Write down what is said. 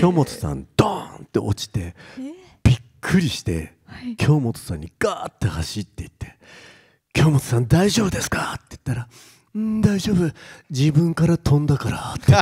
京本さんドーンって落ちてびっくりして、京本さんにガーって走っていって「京本さん大丈夫ですか?」って言ったら「大丈夫自分から飛んだから」って